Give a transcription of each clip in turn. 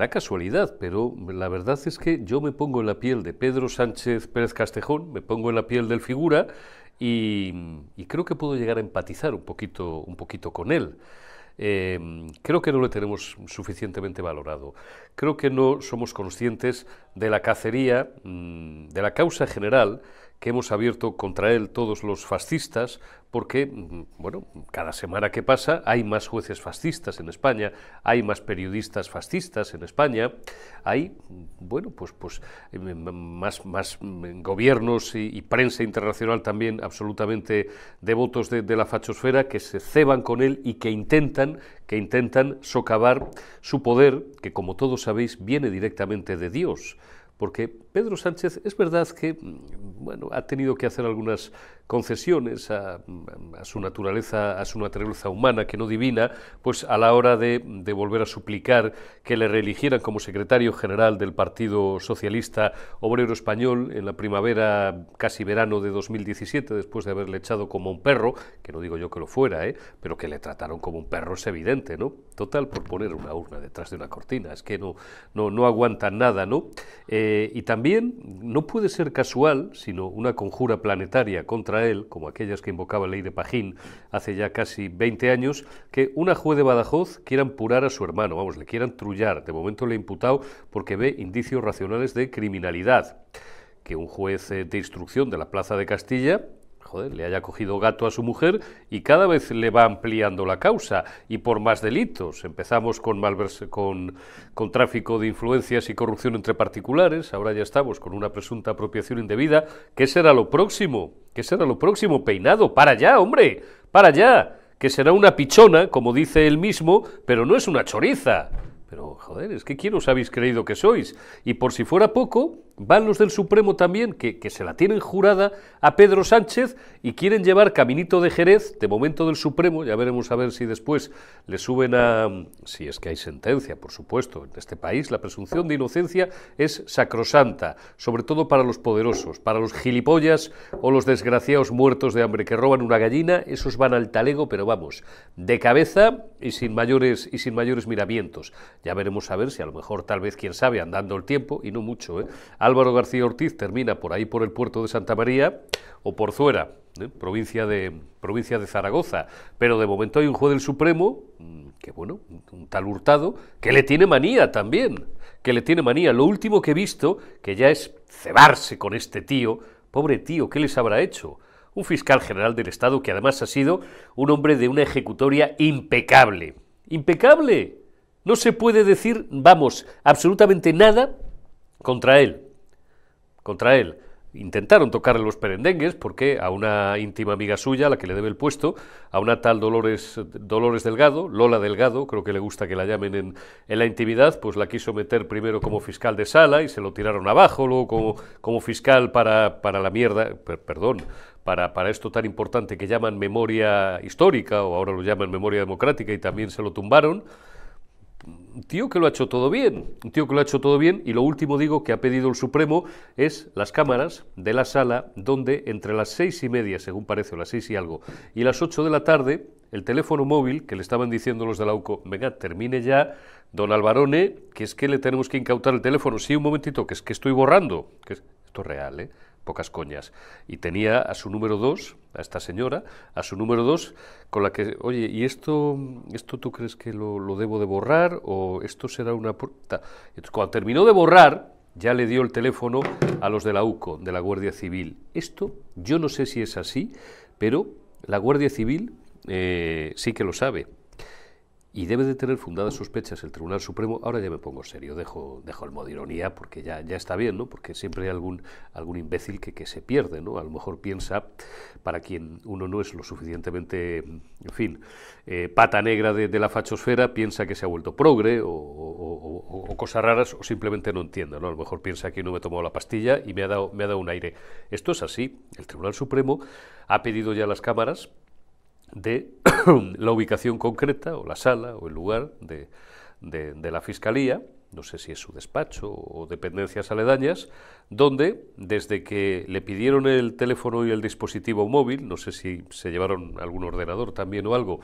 La casualidad, pero la verdad es que yo me pongo en la piel de Pedro Sánchez Pérez Castejón, me pongo en la piel del figura y, creo que puedo llegar a empatizar un poquito, un poquito con él. Eh, creo que no le tenemos suficientemente valorado. Creo que no somos conscientes de la cacería, mm, de la causa general que hemos abierto contra él todos los fascistas, porque, mm, bueno, cada semana que pasa hay más jueces fascistas en España, hay más periodistas fascistas en España, hay, mm, bueno, pues, pues eh, más, más mm, gobiernos y, prensa internacional también absolutamente devotos de, de la fachosfera que se ceban con él y que intentan, que intentan socavar su poder, que como todos sabéis viene directamente de Dios, porque Pedro Sánchez es verdad que mm, bueno, ha tenido que hacer algunas concesiones mm, a, su naturaleza, a su naturaleza humana, que no divina, pues a la hora de, volver a suplicar que le reeligieran como secretario general del Partido Socialista Obrero Español en la primavera, casi verano de 2017, después de haberle echado como un perro, que no digo yo que lo fuera, ¿eh? pero que le trataron como un perro es evidente, ¿no? Total, por poner una urna detrás de una cortina, es que no, no, no aguantan nada, ¿no? Eh, y también no puede ser casual, sino una conjura planetaria contra él, como aquellas que invocaba Ley de Pajín hace ya casi 20 años, que una juez de Badajoz quiera apurar a su hermano, vamos, le quieran trullar, de momento le ha imputado porque ve indicios racionales de criminalidad. Que un juez eh, de instrucción de la Plaza de Castilla le haya cogido gato a su mujer y cada vez le va ampliando la causa y por más delitos. Empezamos con, con, con tráfico de influencias y corrupción entre particulares, ahora ya estamos con una presunta apropiación indebida. ¿Qué será lo próximo? ¿Qué será lo próximo? Peinado, para allá, hombre, para allá, que será una pichona, como dice él mismo, pero no es una choriza. Pero, joder, es que ¿quién os habéis creído que sois? Y por si fuera poco, Van los del Supremo también, que, que, se la tienen jurada a Pedro Sánchez y quieren llevar Caminito de Jerez, de momento del Supremo, ya veremos a ver si después le suben a... si es que hay sentencia, por supuesto, en este país la presunción de inocencia es sacrosanta, sobre todo para los poderosos, para los gilipollas o los desgraciados muertos de hambre que roban una gallina, esos van al talego, pero vamos, de cabeza y sin mayores, y sin mayores miramientos. Ya veremos a ver si a lo mejor, tal vez, quién sabe, andando el tiempo, y no mucho, ¿eh? Álvaro García Ortiz termina por ahí por el puerto de Santa María o por Zuera, ¿eh? provincia, de, provincia de Zaragoza. Pero de momento hay un juez del Supremo, mm, que bueno, un tal Hurtado, que le tiene manía también, que le tiene manía. Lo último que he visto, que ya es cebarse con este tío, pobre tío, ¿qué les habrá hecho? Un fiscal general del Estado que además ha sido un hombre de una ejecutoria impecable. Impecable. No se puede decir, vamos, absolutamente nada contra él contra él. Intentaron tocarle los perendengues porque a una íntima amiga suya, a la que le debe el puesto, a una tal Dolores, Dolores Delgado, Lola Delgado, creo que le gusta que la llamen en, en la intimidad, pues la quiso meter primero como fiscal de sala y se lo tiraron abajo, luego como, como fiscal para, para la mierda, perdón, para, para, esto tan importante que llaman memoria histórica o ahora lo llaman memoria democrática y también se lo tumbaron un tío que lo ha hecho todo bien, un tío que lo ha hecho todo bien y lo último digo que ha pedido el Supremo es las cámaras de la sala donde entre las seis y media, según parece, o las seis y algo, y las ocho de la tarde, el teléfono móvil que le estaban diciendo los de la UCO, venga, termine ya, don Alvarone, que es que le tenemos que incautar el teléfono, sí, un momentito, que es que estoy borrando, que es, esto es real, ¿eh? pocas coñas. Y tenía a su número dos, a esta señora, a su número dos, con la que, oye, ¿y esto, esto tú crees que lo, lo debo de borrar o esto será una... puerta? cuando terminó de borrar, ya le dio el teléfono a los de la UCO, de la Guardia Civil. Esto yo no sé si es así, pero la Guardia Civil eh, sí que lo sabe y debe de tener fundadas sospechas el Tribunal Supremo, ahora ya me pongo serio, dejo, dejo el modo de ironía porque ya, ya está bien, ¿no? porque siempre hay algún, algún imbécil que, que se pierde, ¿no? a lo mejor piensa, para quien uno no es lo suficientemente, en fin, eh, pata negra de, la fachosfera, piensa que se ha vuelto progre o, cosas raras o simplemente no entiende, ¿no? a lo mejor piensa que no me he tomado la pastilla y me ha dado, me ha dado un aire. Esto es así, el Tribunal Supremo ha pedido ya las cámaras de la ubicación concreta o la sala o el lugar de, de, la Fiscalía no sé si es su despacho o dependencias aledañas, donde desde que le pidieron el teléfono y el dispositivo móvil, no sé si se llevaron algún ordenador también o algo,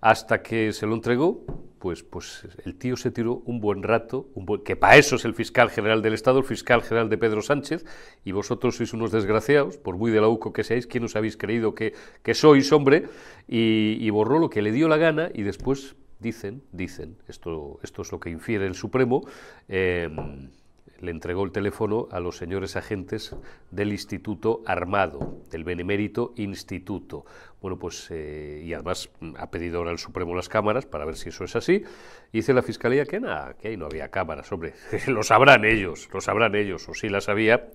hasta que se lo entregó, pues, pues el tío se tiró un buen rato, un que para eso es el fiscal general del Estado, el fiscal general de Pedro Sánchez, y vosotros sois unos desgraciados, por muy de la UCO que seáis, ¿quién os habéis creído que, sois, hombre, y borró lo que le dio la gana y después dicen, dicen, esto, esto es lo que infiere el Supremo, em, le entregó el teléfono a los señores agentes del Instituto Armado, del Benemérito Instituto. Bueno, pues, eh, y además mm, ha pedido ahora el Supremo las cámaras para ver si eso es así. dice la Fiscalía que nada, que ahí no había cámaras, hombre, lo sabrán ellos, lo sabrán ellos, o si las había,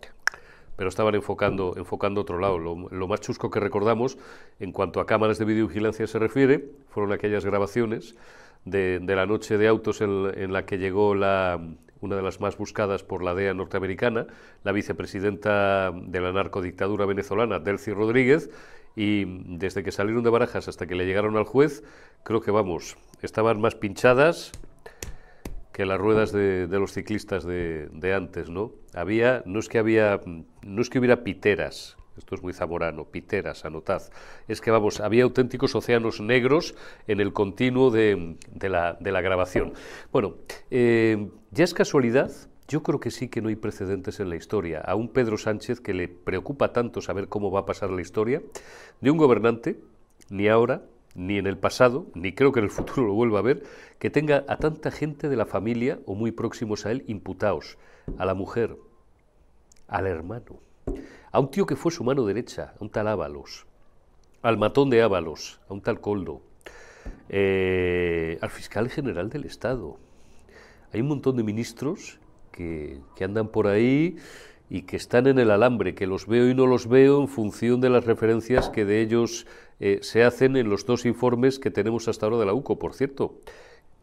pero estaban enfocando, enfocando otro lado. Lo, más chusco que recordamos en cuanto a cámaras de videovigilancia se refiere fueron aquellas grabaciones de, la noche de autos en, la que llegó la, una de las más buscadas por la DEA norteamericana, la vicepresidenta de la narcodictadura venezolana, Delcy Rodríguez, y desde que salieron de Barajas hasta que le llegaron al juez, creo que vamos, estaban más pinchadas que las ruedas de, los ciclistas de, antes, ¿no? Había, no es que había, no es que hubiera piteras, esto es muy zamorano, piteras, anotad, es que vamos, había auténticos océanos negros en el continuo de, la, grabación. Bueno, eh, ya es casualidad, yo creo que sí que no hay precedentes en la historia. A un Pedro Sánchez que le preocupa tanto saber cómo va a pasar la historia, de un gobernante, ni ahora, ni en el pasado, ni creo que en el futuro lo vuelva a ver, que tenga a tanta gente de la familia o muy próximos a él imputados, a la mujer, al hermano, a un tío que fue su mano derecha, a un tal Ábalos, al matón de Ábalos, a un tal Coldo, eh, al fiscal general del Estado. Hay un montón de ministros que, que andan por ahí y que están en el alambre, que los veo y no los veo en función de las referencias que de ellos eh, se hacen en los dos informes que tenemos hasta ahora de la UCO, por cierto.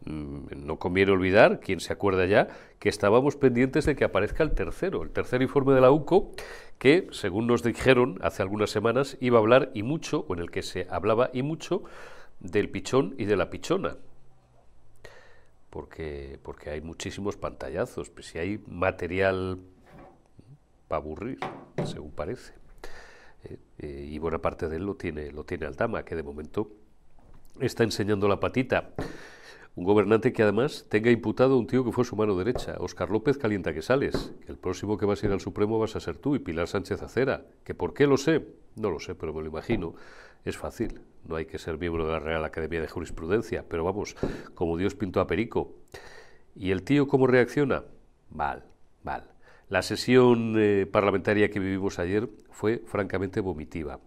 Mm, no conviene olvidar, quien se acuerda ya, que estábamos pendientes de que aparezca el tercero, el tercer informe de la UCO, que, según nos dijeron hace algunas semanas, iba a hablar y mucho, o en el que se hablaba y mucho, del pichón y de la pichona. Porque, porque hay muchísimos pantallazos, pues si hay material para aburrir, según parece. Eh, eh, y buena parte de él lo tiene, lo tiene que de momento está enseñando la patita. Un gobernante que además tenga imputado a un tío que fue su mano derecha, Oscar López Calienta que sales, que el próximo que va a ir al Supremo vas a ser tú y Pilar Sánchez Acera, que por qué lo sé, no lo sé, pero me lo imagino. Es fácil, no hay que ser miembro de la Real Academia de Jurisprudencia, pero vamos, como Dios pintó a Perico. ¿Y el tío cómo reacciona? Mal, mal. La sesión eh, parlamentaria que vivimos ayer fue francamente vomitiva.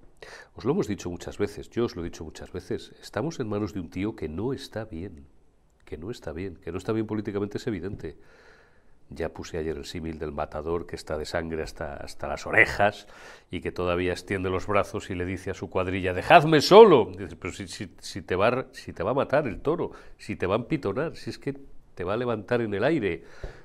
Os lo hemos dicho muchas veces, yo os lo he dicho muchas veces, estamos en manos de un tío que no está bien, que no está bien, que no está bien políticamente es evidente. Ya puse ayer el símil del matador que está de sangre hasta, hasta las orejas y que todavía extiende los brazos y le dice a su cuadrilla, dejadme solo. pero si, si, te va, si te va a matar el toro, si te va a empitonar, si es que te va a levantar en el aire,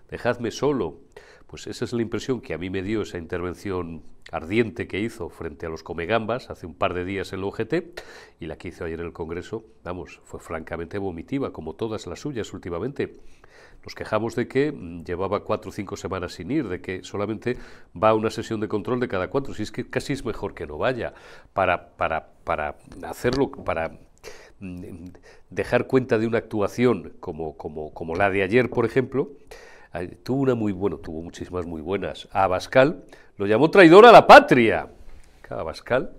dejadme solo. Pues esa es la impresión que a mí me dio esa intervención ardiente que hizo frente a los comegambas hace un par de días en la UGT y la que hizo ayer en el Congreso, vamos, fue francamente vomitiva, como todas las suyas últimamente. Nos quejamos de que mm, llevaba cuatro o cinco semanas sin ir, de que solamente va a una sesión de control de cada cuatro, si es que casi es mejor que no vaya, para, para, hacerlo, para mm, dejar cuenta de una actuación como, como, como la de ayer, por ejemplo, tuvo una muy buena, tuvo muchísimas muy buenas. A Abascal lo llamó traidor a la patria. Abascal,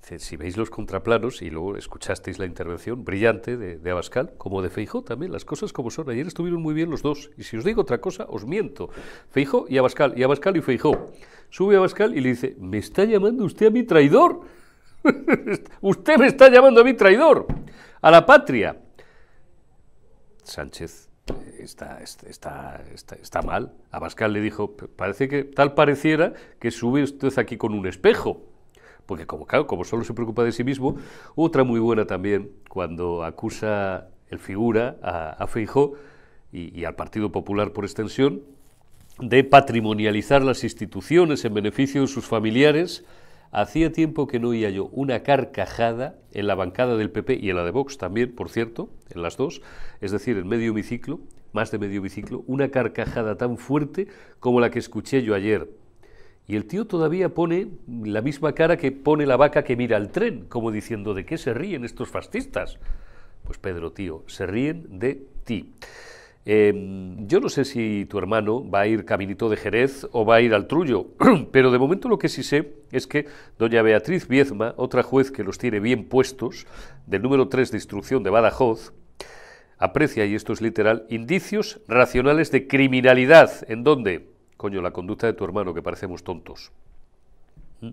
si veis los contraplanos y luego escuchasteis la intervención brillante de, Abascal, como de Feijó también, las cosas como son. Ayer estuvieron muy bien los dos. Y si os digo otra cosa, os miento. Feijó y Abascal, y Abascal y Feijó. Sube Abascal y le dice, ¿me está llamando usted a mi traidor? usted me está llamando a mi traidor, a la patria. Sánchez Está, está, está, está, mal. le dijo, parece que tal pareciera que sube usted aquí con un espejo. Porque como, claro, como solo se preocupa de sí mismo, otra muy buena también, cuando acusa el figura a, Feijó y al Partido Popular por extensión, de patrimonializar las instituciones en beneficio de sus familiares Hacía tiempo que no oía yo una carcajada en la bancada del PP y en la de Vox también, por cierto, en las dos, es decir, en medio biciclo, más de medio biciclo, una carcajada tan fuerte como la que escuché yo ayer. Y el tío todavía pone la misma cara que pone la vaca que mira al tren, como diciendo, ¿de qué se ríen estos fascistas? Pues Pedro, tío, se ríen de ti. Em, yo no sé si tu hermano va a ir caminito de Jerez o va a ir al Trullo, pero de momento lo que sí sé es que doña Beatriz Viezma, otra juez que los tiene bien puestos, del número 3 de instrucción de Badajoz, aprecia, y esto es literal, indicios racionales de criminalidad. ¿En dónde? Coño, la conducta de tu hermano, que parecemos tontos. ¿Mm?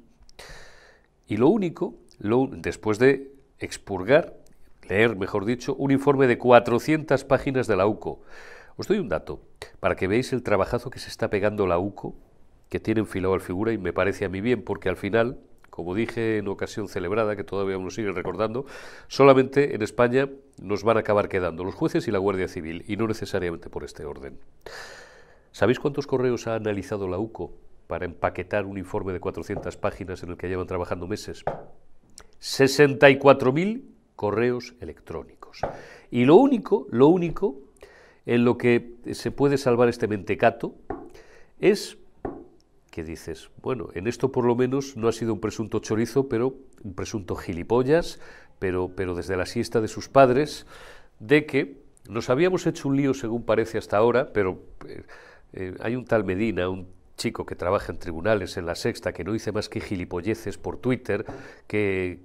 Y lo único, después de expurgar leer, mejor dicho, un informe de 400 páginas de la UCO. Os doy un dato para que veáis el trabajazo que se está pegando la UCO, que tiene enfilado al figura y me parece a mí bien, porque al final, como dije en ocasión celebrada, que todavía uno sigue recordando, solamente en España nos van a acabar quedando los jueces y la Guardia Civil, y no necesariamente por este orden. ¿Sabéis cuántos correos ha analizado la UCO para empaquetar un informe de 400 páginas en el que llevan trabajando meses? 64.000 correos electrónicos. Y lo único, lo único en lo que se puede salvar este mentecato es que dices, bueno, en esto por lo menos no ha sido un presunto chorizo, pero un presunto gilipollas, pero, pero desde la siesta de sus padres, de que nos habíamos hecho un lío, según parece hasta ahora, pero eh, eh, hay un tal Medina, un chico que trabaja en tribunales en la sexta, que no dice más que gilipolleces por Twitter, que,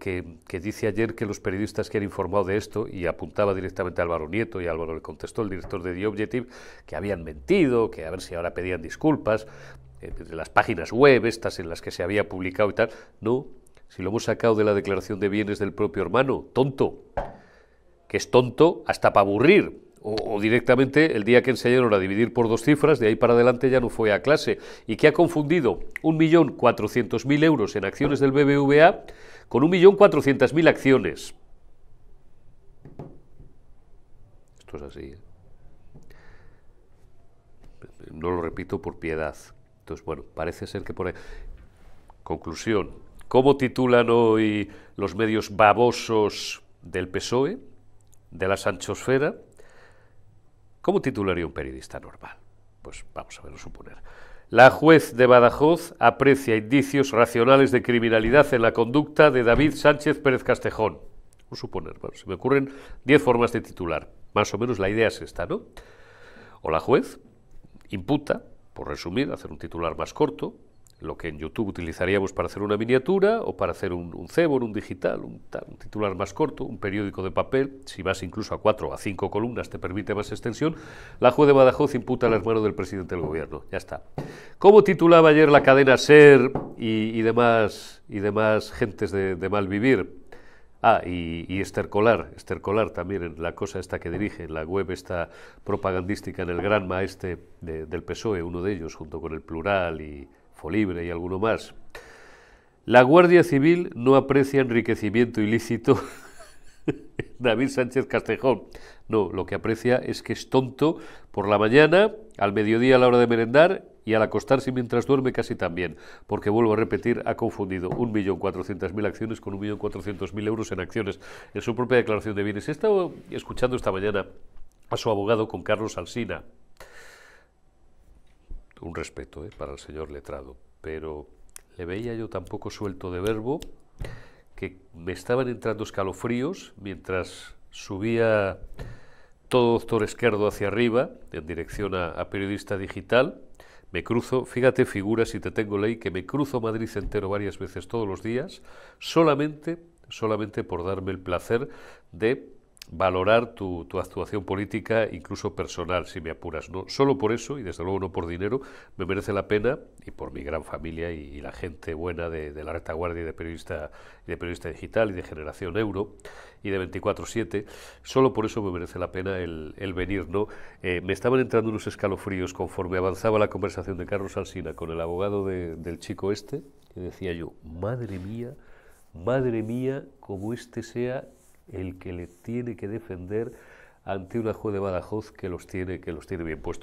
dice ayer que los periodistas que han informado de esto, y apuntaba directamente a Álvaro Nieto, y Álvaro le contestó, el director de The Objective, que habían mentido, que a ver si ahora pedían disculpas, eh, las páginas web estas en las que se había publicado y tal. No, si lo hemos sacado de la declaración de bienes del propio hermano, tonto, que es tonto hasta para aburrir, o, directamente el día que enseñaron a dividir por dos cifras, de ahí para adelante ya no fue a clase, y que ha confundido 1.400.000 euros en acciones del BBVA con 1.400.000 acciones. Esto es así. ¿eh? No lo repito por piedad. Entonces, bueno, parece ser que por ahí... Conclusión. ¿Cómo titulan hoy los medios babosos del PSOE, de la sanchosfera? ¿Cómo titularía un periodista normal? Pues vamos a verlo suponer. La juez de Badajoz aprecia indicios racionales de criminalidad en la conducta de David Sánchez Pérez Castejón. Un suponer, bueno, se me ocurren diez formas de titular. Más o menos la idea es esta, ¿no? O la juez imputa, por resumir, hacer un titular más corto, lo que en YouTube utilizaríamos para hacer una miniatura o para hacer un, un un digital, un, titular más corto, un periódico de papel, si vas incluso a cuatro o a cinco columnas te permite más extensión, la juez de Badajoz imputa al hermano del presidente del gobierno. Ya está. ¿Cómo titulaba ayer la cadena SER y, demás, y demás gentes de, mal vivir? Ah, y, estercolar, estercolar también la cosa esta que dirige, la web esta propagandística en el Gran Maestre del PSOE, uno de ellos, junto con el Plural y libre y alguno más. La Guardia Civil no aprecia enriquecimiento ilícito. David Sánchez Castejón. No, lo que aprecia es que es tonto por la mañana, al mediodía a la hora de merendar y al acostarse mientras duerme casi también, porque vuelvo a repetir, ha confundido 1.400.000 acciones con 1.400.000 euros en acciones en su propia declaración de bienes. He estado escuchando esta mañana a su abogado con Carlos Alsina, un respeto ¿eh? para el señor letrado, pero le veía yo tan poco suelto de verbo que me estaban entrando escalofríos mientras subía todo doctor izquierdo hacia arriba, en dirección a, a, periodista digital. Me cruzo, fíjate figura si te tengo ley, que me cruzo Madrid entero varias veces todos los días, solamente, solamente por darme el placer de valorar tu, actuación política, incluso personal, si me apuras. ¿no? Solo por eso, y desde luego no por dinero, me merece la pena, y por mi gran familia y, la gente buena de, la retaguardia y de, periodista, de periodista digital y de generación euro y de 24-7, solo por eso me merece la pena el, venir. ¿no? Eh, me estaban entrando unos escalofríos conforme avanzaba la conversación de Carlos Alsina con el abogado del chico este, que decía yo, madre mía, madre mía, como este sea el que le tiene que defender ante una juez de Badajoz que los tiene, que los tiene bien puestos.